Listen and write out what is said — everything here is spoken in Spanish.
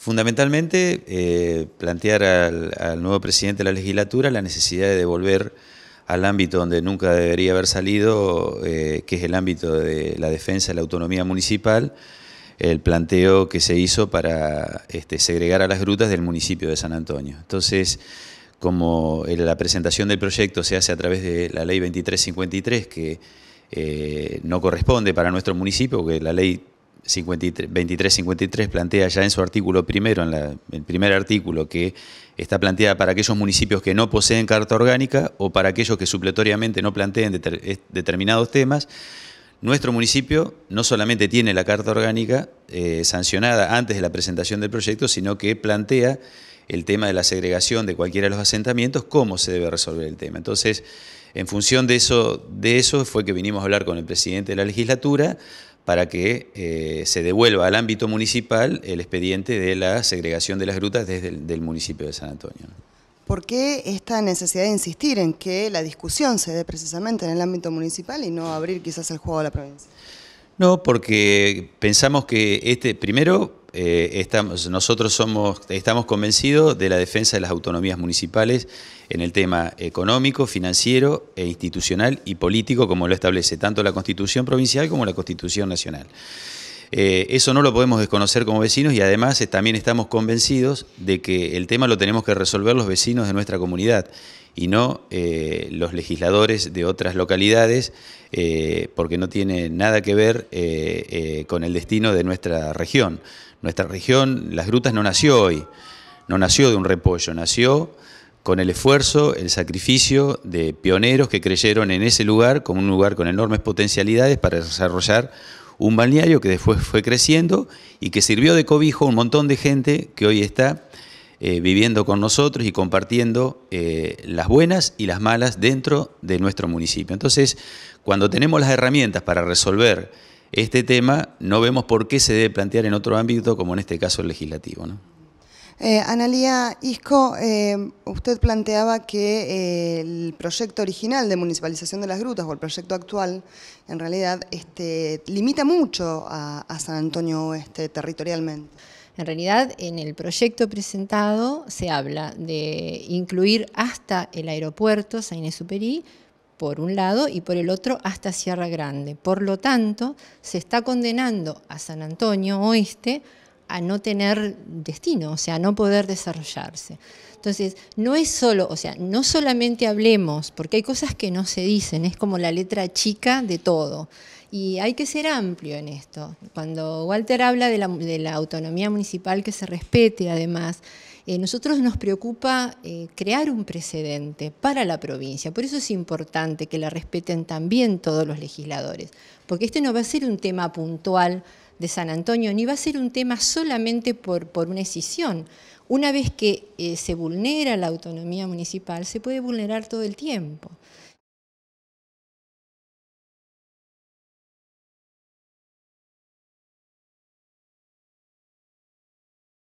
Fundamentalmente, eh, plantear al, nuevo presidente de la legislatura la necesidad de devolver al ámbito donde nunca debería haber salido, eh, que es el ámbito de la defensa de la autonomía municipal, el planteo que se hizo para este, segregar a las grutas del municipio de San Antonio. Entonces, como la presentación del proyecto se hace a través de la ley 2353, que eh, no corresponde para nuestro municipio, que la ley 2353 plantea ya en su artículo primero, en el primer artículo, que está planteada para aquellos municipios que no poseen carta orgánica o para aquellos que supletoriamente no planteen determinados temas. Nuestro municipio no solamente tiene la carta orgánica eh, sancionada antes de la presentación del proyecto, sino que plantea el tema de la segregación de cualquiera de los asentamientos, cómo se debe resolver el tema. Entonces, en función de eso, de eso fue que vinimos a hablar con el presidente de la legislatura para que eh, se devuelva al ámbito municipal el expediente de la segregación de las grutas desde el municipio de San Antonio. ¿Por qué esta necesidad de insistir en que la discusión se dé precisamente en el ámbito municipal y no abrir quizás el juego a la provincia? No, porque pensamos que este, primero, eh, estamos, nosotros somos, estamos convencidos de la defensa de las autonomías municipales en el tema económico, financiero, e institucional y político, como lo establece tanto la Constitución Provincial como la Constitución Nacional. Eh, eso no lo podemos desconocer como vecinos y además eh, también estamos convencidos de que el tema lo tenemos que resolver los vecinos de nuestra comunidad y no eh, los legisladores de otras localidades, porque no tiene nada que ver con el destino de nuestra región. Nuestra región, Las Grutas, no nació hoy, no nació de un repollo, nació con el esfuerzo, el sacrificio de pioneros que creyeron en ese lugar como un lugar con enormes potencialidades para desarrollar un balneario que después fue creciendo y que sirvió de cobijo a un montón de gente que hoy está eh, viviendo con nosotros y compartiendo eh, las buenas y las malas dentro de nuestro municipio. Entonces, cuando tenemos las herramientas para resolver este tema, no vemos por qué se debe plantear en otro ámbito, como en este caso el legislativo. ¿no? Eh, Analía Isco, eh, usted planteaba que eh, el proyecto original de municipalización de las grutas, o el proyecto actual, en realidad este, limita mucho a, San Antonio Oeste territorialmente. En realidad, en el proyecto presentado se habla de incluir hasta el aeropuerto sainesuperí Superí, por un lado, y por el otro hasta Sierra Grande. Por lo tanto, se está condenando a San Antonio Oeste a no tener destino, o sea, a no poder desarrollarse. Entonces, no es solo, o sea, no solamente hablemos, porque hay cosas que no se dicen, es como la letra chica de todo. Y hay que ser amplio en esto. Cuando Walter habla de la, autonomía municipal que se respete, además, eh, nosotros nos preocupa eh, crear un precedente para la provincia. Por eso es importante que la respeten también todos los legisladores, porque este no va a ser un tema puntual de San Antonio, ni va a ser un tema solamente por, una decisión, Una vez que eh, se vulnera la autonomía municipal, se puede vulnerar todo el tiempo.